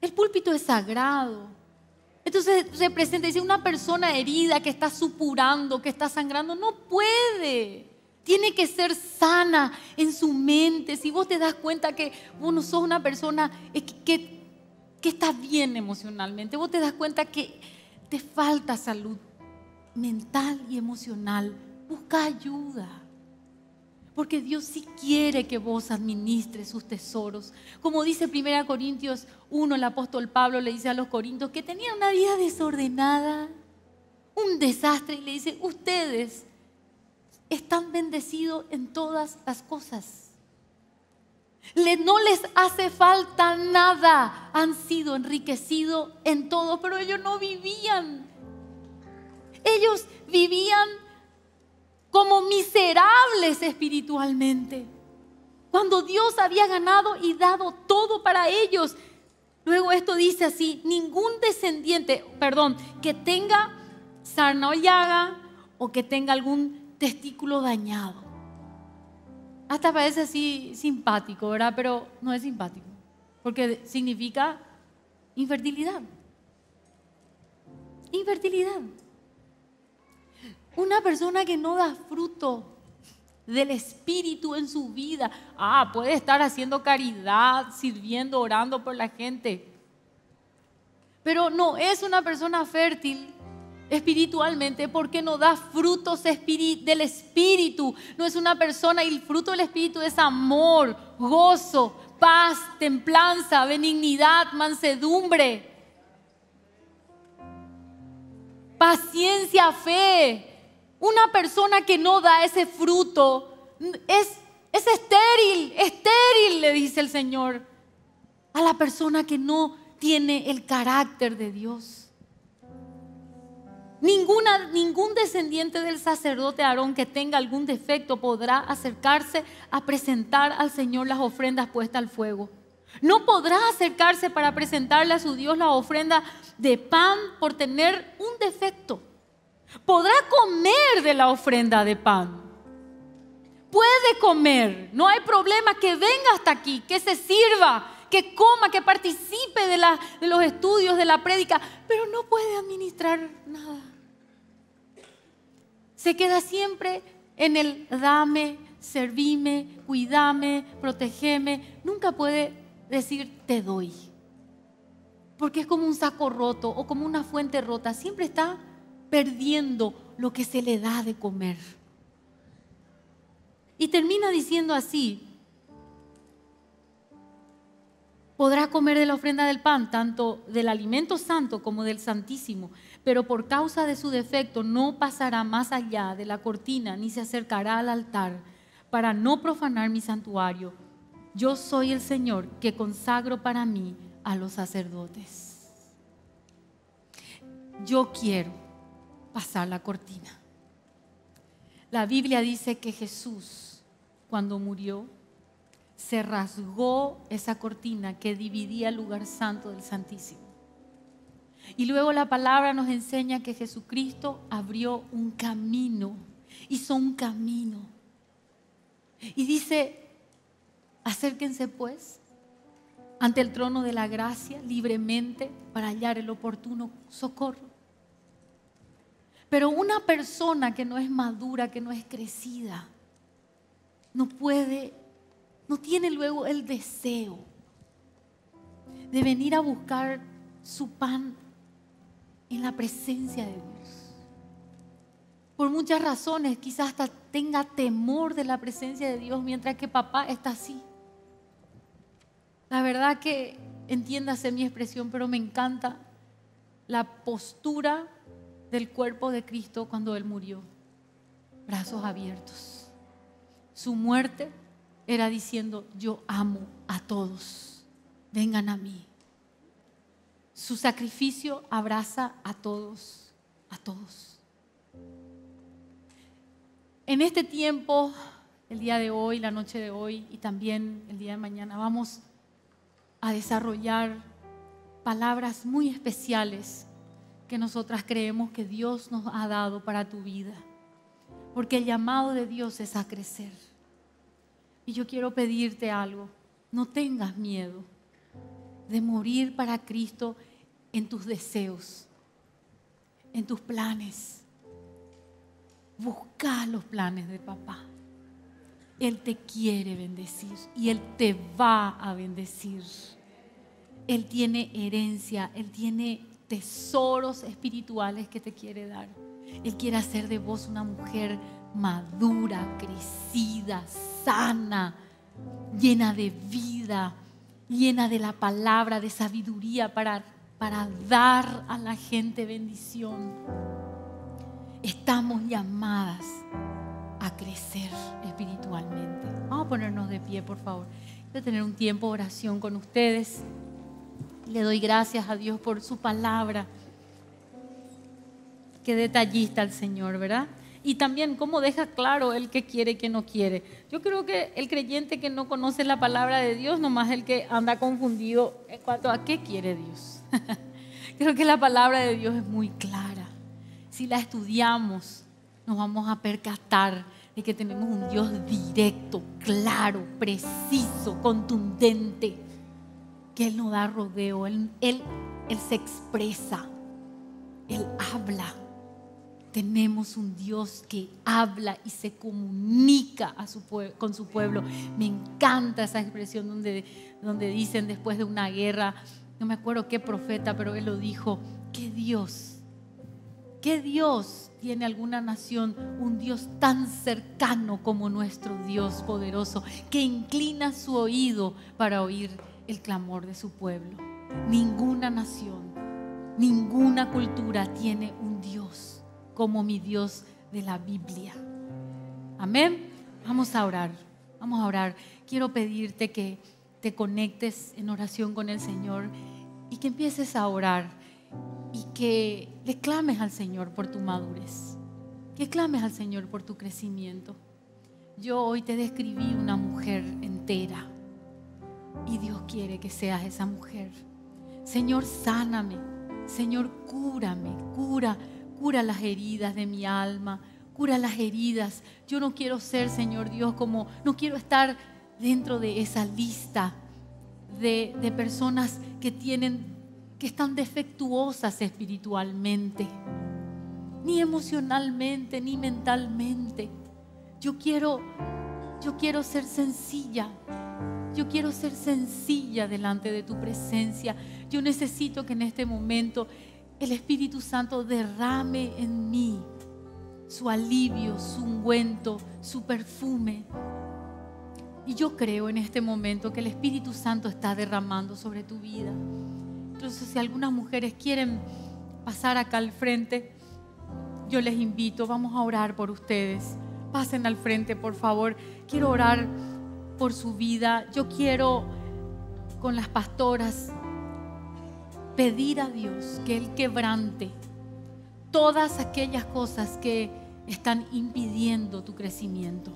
El púlpito es sagrado. Entonces representa, dice, una persona herida que está supurando, que está sangrando, no puede. Tiene que ser sana en su mente. Si vos te das cuenta que vos no sos una persona que está bien emocionalmente, vos te das cuenta que te falta salud mental y emocional, busca ayuda. Porque Dios sí quiere que vos administres sus tesoros. Como dice 1 Corintios 1, el apóstol Pablo le dice a los corintios que tenían una vida desordenada, un desastre, y le dice, ustedes están bendecidos en todas las cosas. no les hace falta nada. Han sido enriquecidos en todo, pero ellos no vivían. Ellos vivían como miserables espiritualmente. Cuando Dios había ganado y dado todo para ellos. Luego esto dice así, ningún descendiente, perdón, que tenga sarna o llaga o que tenga algún testículo dañado. Hasta parece así simpático, ¿verdad? Pero no es simpático, porque significa infertilidad. Infertilidad. Una persona que no da fruto del Espíritu en su vida. Ah, puede estar haciendo caridad, sirviendo, orando por la gente. Pero no es una persona fértil espiritualmente porque no da frutos del Espíritu. No es una persona y el fruto del Espíritu es amor, gozo, paz, templanza, benignidad, mansedumbre, paciencia, fe, una persona que no da ese fruto es, es estéril, estéril, le dice el Señor a la persona que no tiene el carácter de Dios. Ninguna, ningún descendiente del sacerdote Aarón que tenga algún defecto podrá acercarse a presentar al Señor las ofrendas puestas al fuego. No podrá acercarse para presentarle a su Dios la ofrenda de pan por tener un defecto podrá comer de la ofrenda de pan. Puede comer, no hay problema que venga hasta aquí, que se sirva, que coma, que participe de, los estudios, de la prédica, pero no puede administrar nada. Se queda siempre en el dame, servime, cuidame, protegeme. Nunca puede decir te doy. Porque es como un saco roto o como una fuente rota. Siempre está perdiendo lo que se le da de comer. Y termina diciendo así, podrá comer de la ofrenda del pan, tanto del alimento santo como del santísimo, pero por causa de su defecto no pasará más allá de la cortina ni se acercará al altar para no profanar mi santuario. Yo soy el Señor que consagro para mí a los sacerdotes. Yo quiero pasar la cortina. La Biblia dice que Jesús, cuando murió, se rasgó esa cortina que dividía el lugar santo del Santísimo. Y luego la palabra nos enseña que Jesucristo abrió un camino, hizo un camino. Y dice, acérquense pues ante el trono de la gracia libremente para hallar el oportuno socorro. Pero una persona que no es madura, que no es crecida, no puede, no tiene luego el deseo de venir a buscar su pan en la presencia de Dios. Por muchas razones, quizás hasta tenga temor de la presencia de Dios mientras que papá está así. La verdad que, entiéndase mi expresión, pero me encanta la postura del cuerpo de Cristo cuando Él murió. Brazos abiertos. Su muerte era diciendo, yo amo a todos, vengan a mí. Su sacrificio abraza a todos, a todos. En este tiempo, el día de hoy, la noche de hoy y también el día de mañana, vamos a desarrollar palabras muy especiales que nosotras creemos que Dios nos ha dado para tu vida. Porque el llamado de Dios es a crecer. Y yo quiero pedirte algo. No tengas miedo de morir para Cristo en tus deseos, en tus planes. Busca los planes de papá. Él te quiere bendecir y Él te va a bendecir. Él tiene herencia, Él tiene tesoros espirituales que te quiere dar. Él quiere hacer de vos una mujer madura, crecida, sana, llena de vida, llena de la palabra, de sabiduría para, para dar a la gente bendición. Estamos llamadas a crecer espiritualmente. Vamos a ponernos de pie, por favor. Voy a tener un tiempo de oración con ustedes. Le doy gracias a Dios por su palabra. Qué detallista el Señor, ¿verdad? Y también cómo deja claro el que quiere y que no quiere. Yo creo que el creyente que no conoce la palabra de Dios, nomás el que anda confundido en cuanto a qué quiere Dios. *laughs* creo que la palabra de Dios es muy clara. Si la estudiamos, nos vamos a percatar de que tenemos un Dios directo, claro, preciso, contundente que Él no da rodeo, Él, Él, Él se expresa, Él habla. Tenemos un Dios que habla y se comunica con su pueblo. Me encanta esa expresión donde, donde dicen después de una guerra, no me acuerdo qué profeta, pero él lo dijo, ¿qué Dios? ¿Qué Dios tiene alguna nación un Dios tan cercano como nuestro Dios poderoso, que inclina su oído para oír? el clamor de su pueblo. Ninguna nación, ninguna cultura tiene un Dios como mi Dios de la Biblia. Amén. Vamos a orar. Vamos a orar. Quiero pedirte que te conectes en oración con el Señor y que empieces a orar y que le clames al Señor por tu madurez. Que clames al Señor por tu crecimiento. Yo hoy te describí una mujer entera y Dios quiere que seas esa mujer. Señor, sáname. Señor, cúrame. Cura, cura las heridas de mi alma. Cura las heridas. Yo no quiero ser, Señor Dios, como, no quiero estar dentro de esa lista de, de personas que tienen, que están defectuosas espiritualmente, ni emocionalmente, ni mentalmente. Yo quiero, yo quiero ser sencilla. Yo quiero ser sencilla delante de tu presencia. Yo necesito que en este momento el Espíritu Santo derrame en mí su alivio, su ungüento, su perfume. Y yo creo en este momento que el Espíritu Santo está derramando sobre tu vida. Entonces, si algunas mujeres quieren pasar acá al frente, yo les invito, vamos a orar por ustedes. Pasen al frente, por favor. Quiero orar por su vida. Yo quiero con las pastoras pedir a Dios que Él quebrante todas aquellas cosas que están impidiendo tu crecimiento.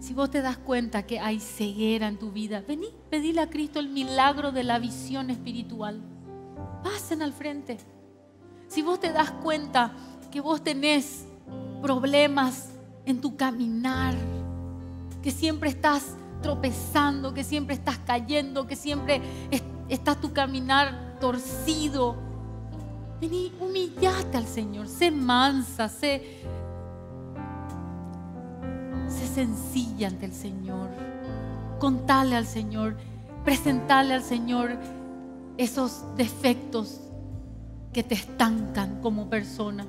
Si vos te das cuenta que hay ceguera en tu vida, vení, pedile a Cristo el milagro de la visión espiritual. Pasen al frente. Si vos te das cuenta que vos tenés problemas en tu caminar que siempre estás tropezando, que siempre estás cayendo, que siempre está tu caminar torcido. Vení, humillate al Señor, sé mansa, sé, sé sencilla ante el Señor. Contale al Señor, presentale al Señor esos defectos que te estancan como persona.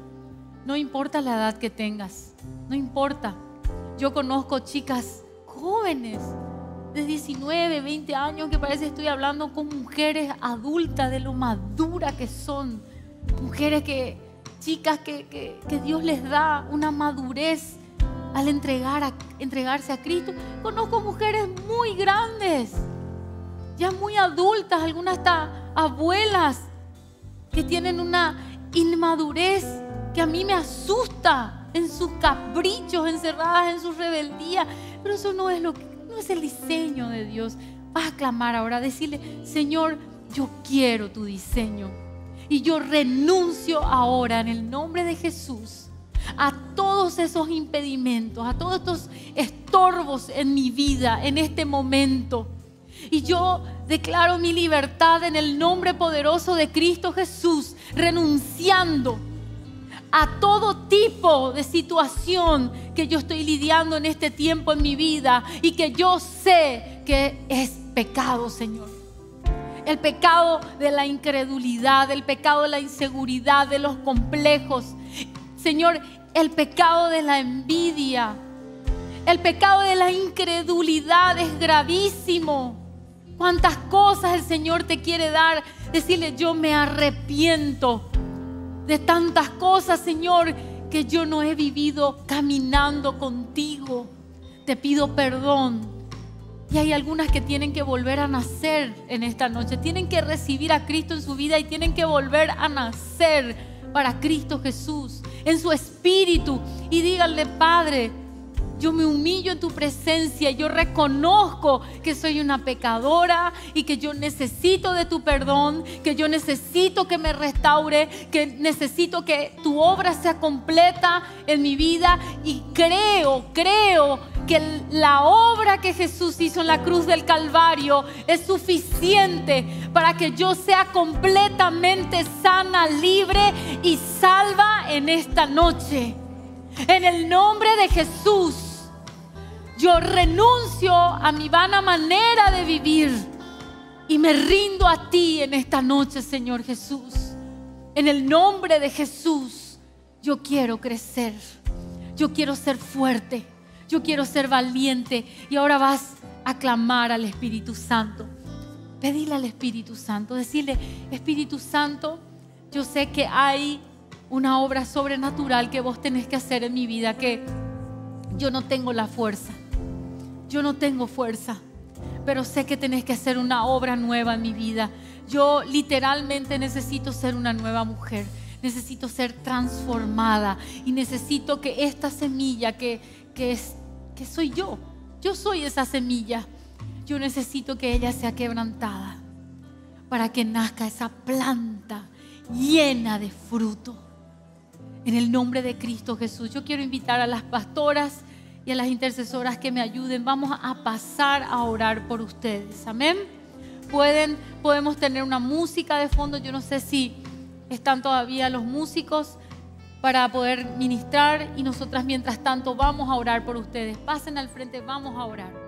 No importa la edad que tengas, no importa. Yo conozco chicas jóvenes de 19, 20 años que parece estoy hablando con mujeres adultas de lo madura que son. Mujeres que, chicas que, que, Dios les da una madurez al entregar a, entregarse a Cristo. Conozco mujeres muy grandes, ya muy adultas, algunas hasta abuelas, que tienen una inmadurez que a mí me asusta en sus caprichos, encerradas en su rebeldía, pero eso no es lo no es el diseño de Dios. va a clamar ahora, decirle, Señor, yo quiero tu diseño. Y yo renuncio ahora en el nombre de Jesús a todos esos impedimentos, a todos estos estorbos en mi vida, en este momento. Y yo declaro mi libertad en el nombre poderoso de Cristo Jesús, renunciando a todo tipo de situación que yo estoy lidiando en este tiempo en mi vida y que yo sé que es pecado, Señor. El pecado de la incredulidad, el pecado de la inseguridad, de los complejos. Señor, el pecado de la envidia, el pecado de la incredulidad es gravísimo. Cuántas cosas el Señor te quiere dar. Decirle, yo me arrepiento de tantas cosas, Señor, que yo no he vivido caminando contigo. Te pido perdón. Y hay algunas que tienen que volver a nacer en esta noche. Tienen que recibir a Cristo en su vida y tienen que volver a nacer para Cristo Jesús, en su espíritu. Y díganle, Padre, yo me humillo en tu presencia, yo reconozco que soy una pecadora y que yo necesito de tu perdón, que yo necesito que me restaure, que necesito que tu obra sea completa en mi vida y creo, creo que la obra que Jesús hizo en la cruz del Calvario es suficiente para que yo sea completamente sana, libre y salva en esta noche. En el nombre de Jesús yo renuncio a mi vana manera de vivir y me rindo a ti en esta noche, Señor Jesús. En el nombre de Jesús, yo quiero crecer, yo quiero ser fuerte, yo quiero ser valiente. Y ahora vas a clamar al Espíritu Santo. Pedirle al Espíritu Santo, decirle, Espíritu Santo, yo sé que hay una obra sobrenatural que vos tenés que hacer en mi vida, que yo no tengo la fuerza yo no tengo fuerza, pero sé que tenés que hacer una obra nueva en mi vida. Yo literalmente necesito ser una nueva mujer, necesito ser transformada y necesito que esta semilla que, que, es, que soy yo, yo soy esa semilla, yo necesito que ella sea quebrantada para que nazca esa planta llena de fruto. En el nombre de Cristo Jesús, yo quiero invitar a las pastoras y a las intercesoras que me ayuden. Vamos a pasar a orar por ustedes. Amén. Pueden, podemos tener una música de fondo. Yo no sé si están todavía los músicos para poder ministrar y nosotras mientras tanto vamos a orar por ustedes. Pasen al frente, vamos a orar.